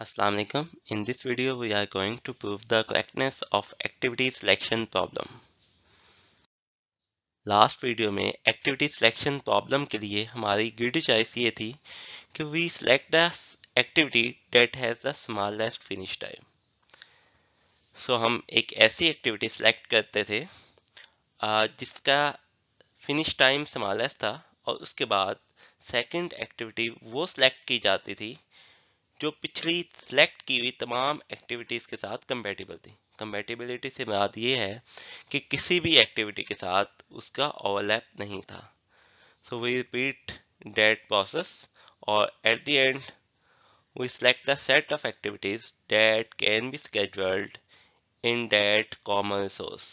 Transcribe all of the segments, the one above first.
Assalamualaikum. In this video we are going to prove the correctness of activity selection problem. Last video में activity selection problem के लिए हमारी greedy choice ये थी कि we select the activity that has the smallest finish time so हम एक ऐसी एक्टिविटी सिलेक्ट करते थे जिसका फिनिश टाइम स्मॉलेस्ट था और उसके बाद सेकंड एक्टिविटी वो सिलेक्ट की जाती थी जो पिछली सेलेक्ट की हुई तमाम एक्टिविटीज़ के साथ कंपेटिबल थी कंपेटेबिलिटी से बात यह है कि किसी भी एक्टिविटी के साथ उसका ओवरलैप नहीं था so we repeat that process और at the end we select the set of activities that can be scheduled in that common resource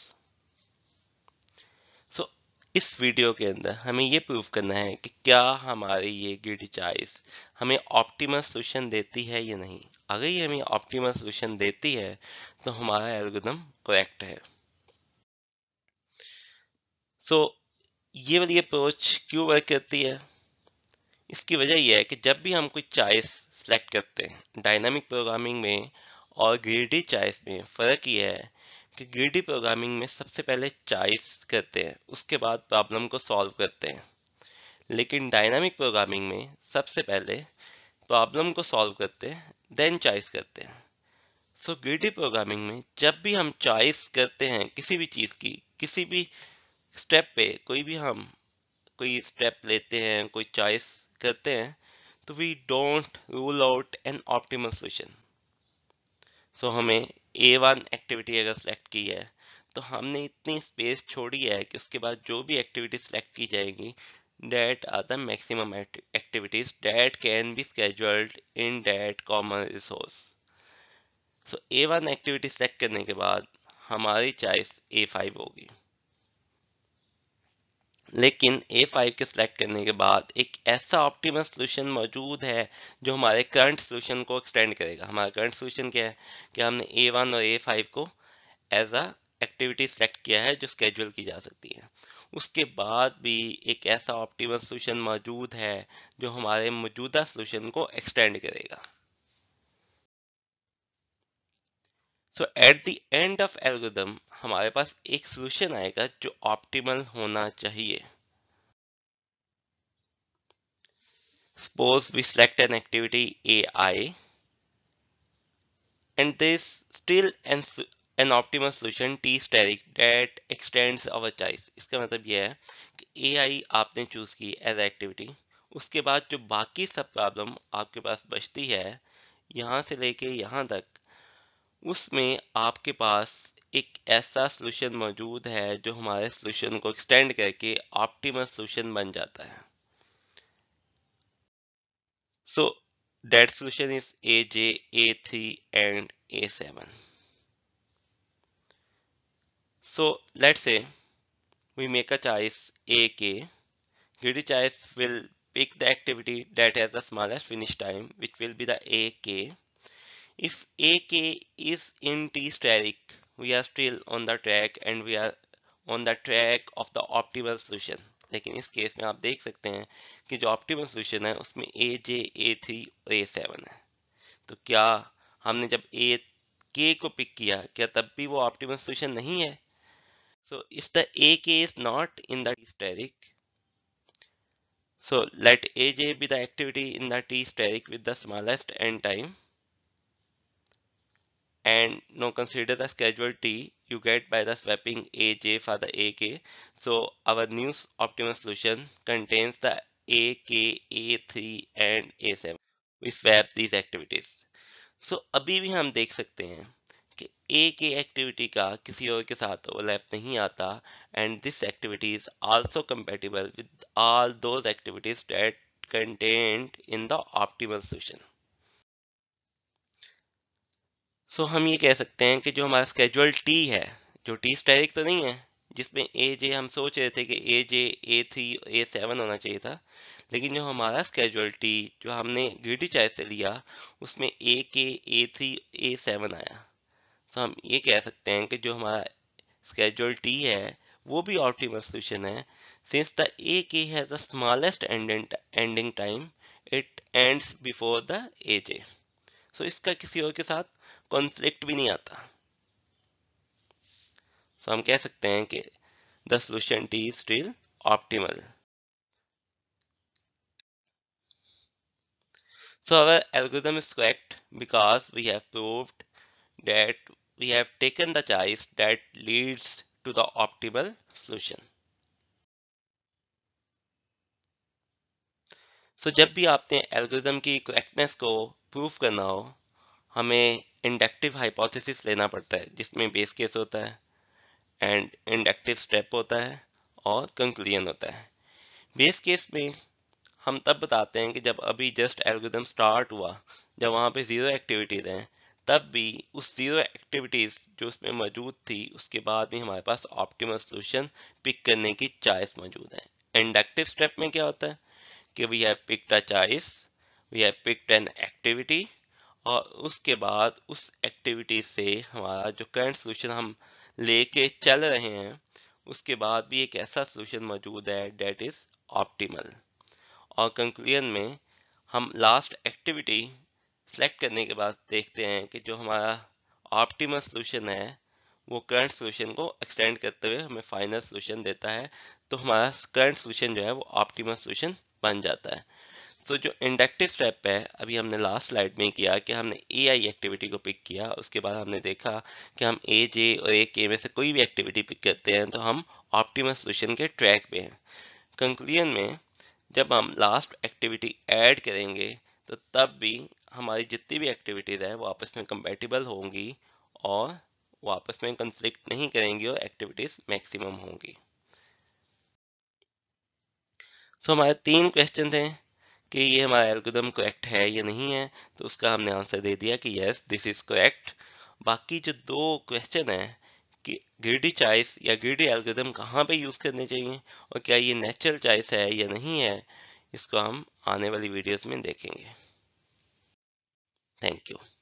इस वीडियो के अंदर हमें ये प्रूव करना है कि क्या हमारी ये ग्रिड चॉइस हमें ऑप्टिमल सोल्यूशन देती है या नहीं अगर ये हमें ऑप्टिमल सोल्यूशन देती है तो हमारा एल्गोदम करेक्ट है सो so, ये वाली अप्रोच क्यों वर्क करती है इसकी वजह यह है कि जब भी हम कोई चॉइस सेलेक्ट करते हैं डायनामिक प्रोग्रामिंग में और ग्रेडी चॉइस में फ़र्क यह है कि ग्रीडी प्रोग्रामिंग में सबसे पहले चॉइस करते हैं उसके बाद प्रॉब्लम को सॉल्व करते हैं लेकिन डायनामिक प्रोग्रामिंग में सबसे पहले प्रॉब्लम को सॉल्व करते हैं देन चॉइस करते हैं सो ग्रीडी प्रोग्रामिंग में जब भी हम चॉइस करते हैं किसी भी चीज़ की किसी भी स्टेप पे कोई भी हम कोई स्टेप लेते हैं कोई चॉइस करते हैं तो we don't rule out an optimal solution so तो so, हमें ए वन एक्टिविटी अगर सेलेक्ट की है तो हमने इतनी स्पेस छोड़ी है कि उसके बाद जो भी एक्टिविटी सेलेक्ट की जाएगी that are the maximum activities that can be scheduled in that common resource so A one activity select करने के बाद हमारी चॉइस ए फाइव होगी लेकिन ए फाइव के सिलेक्ट करने के बाद एक ऐसा ऑप्टिमल सोल्यूशन मौजूद है जो हमारे करंट सोल्यूशन को एक्सटेंड करेगा हमारा करंट सोल्यूशन क्या है कि हमने ए वन और ए फाइव को एज अ एक्टिविटी सेलेक्ट किया है जो स्केजुअल की जा सकती है उसके बाद भी एक ऐसा ऑप्टिमल सोल्यूशन मौजूद है जो हमारे मौजूदा सोल्यूशन को एक्सटेंड करेगा so at the end of algorithm हमारे पास एक सोल्यूशन आएगा जो ऑप्टिमल होना चाहिए Suppose we select an activity AI and there's still an, an optimal solution T steric that extends our choice. इसका मतलब यह है कि AI आपने choose की as activity उसके बाद जो बाकी सब problem आपके पास बचती है यहाँ से लेके यहाँ तक उसमें आपके पास एक ऐसा सोल्यूशन मौजूद है जो हमारे सोल्यूशन को एक्सटेंड करके ऑप्टिमल सोल्यूशन बन जाता है so that solution is A J A three and A seven so let's say we make a choice A K greedy choice will pick the activity that has the smallest finish time which will be the A K if AK is intrasteric, we are still on the track and we are on the track of the optimal solution. लेकिन इस case में आप देख सकते हैं कि जो optimal solution है उसमें ए जे ए थ्री और ए सेवन है तो क्या हमने जब ए के को पिक किया क्या तब भी वो ऑप्टिमल सॉल्यूशन नहीं है so if the A K is not in the asterisk so let A J be the activity in the T asterisk with the smallest end time and now consider the schedule T you get by the swapping AJ for the AK. So our new optimal solution contains the AK, A3 and A7. We swap these activities. So abhi bhi hum dekh sakte hain ki A K activity का किसी और के साथ overlap नहीं आता and this activity is also compatible with all those activities that contained in the optimal solution. सो हम ये कह सकते हैं कि जो हमारा स्केजुअल टी है जो टी स्टेरिक तो नहीं है जिसमें ए जे हम सोच रहे थे कि ए J A three A seven होना चाहिए था लेकिन जो हमारा स्केजुअल टी जो हमने ग्रीडी चॉइस से लिया उसमें ए के ए थ्री ए सेवन आया तो हम ये कह सकते हैं कि जो हमारा स्केजुअल टी है वो भी ऑप्टिमल सॉल्यूशन है since the A K has the smallest ending time it ends before the A J so तो इसका किसी और के साथ कॉन्फ्लिक्ट भी नहीं आता सो so, हम कह सकते हैं कि the solution T still optimal so our algorithm is correct because we have proved that we have taken the choice that leads to the optimal solution so जब भी आपने एल्गोदम की करेक्टनेस को प्रूफ करना हो हमें इंडक्टिव हाइपोथेसिस लेना पड़ता है जिसमें बेस केस होता है एंड इंडक्टिव स्टेप होता है और कंक्लूजन होता है बेस केस में हम तब बताते हैं कि जब अभी जस्ट एल्गोरिदम स्टार्ट हुआ जब वहाँ पे ज़ीरो एक्टिविटीज़ हैं तब भी उस ज़ीरो एक्टिविटीज़ जो उसमें मौजूद थी उसके बाद भी हमारे पास ऑप्टिमल सोल्यूशन पिक करने की चॉइस मौजूद है इंडक्टिव स्टेप में क्या होता है कि we have picked a choice we have picked an activity और उसके बाद उस एक्टिविटी से हमारा जो करंट सोल्यूशन हम लेके चल रहे हैं उसके बाद भी एक ऐसा सोल्यूशन मौजूद है डेट इज ऑप्टिमल और कंक्लूजन में हम लास्ट एक्टिविटी सेलेक्ट करने के बाद देखते हैं कि जो हमारा ऑप्टीमल सोल्यूशन है वो करंट सोल्यूशन को एक्सटेंड करते हुए हमें फाइनल सोल्यूशन देता है तो हमारा करंट सोल्यूशन जो है वो ऑप्टीमल सोल्यूशन बन जाता है सो तो so, जो इंडक्टिव स्टेप है अभी हमने लास्ट स्लाइड में किया कि हमने ए आई एक्टिविटी को पिक किया उसके बाद हमने देखा कि हम ए जे और ए के में से कोई भी एक्टिविटी पिक करते हैं तो हम ऑप्टिमल सॉल्यूशन के ट्रैक पे हैं कंक्लूजन में जब हम लास्ट एक्टिविटी ऐड करेंगे तो तब भी हमारी जितनी भी एक्टिविटीज़ है वो आपस में कंपेटिबल होंगी और वो आपस में कंफ्लिक्ट नहीं करेंगी और एक्टिविटीज़ मैक्सिमम होंगी सो so, हमारे तीन क्वेश्चन हैं कि ये हमारा एल्गोदम करेक्ट है या नहीं है तो उसका हमने आंसर दे दिया कि यस दिस इज़ करेक्ट बाकी जो दो क्वेश्चन है कि ग्रीडी चॉइस या ग्रीडी एल्गोदम कहाँ पे यूज़ करने चाहिए और क्या ये नेचुरल चॉइस है या नहीं है इसको हम आने वाली वीडियोस में देखेंगे थैंक यू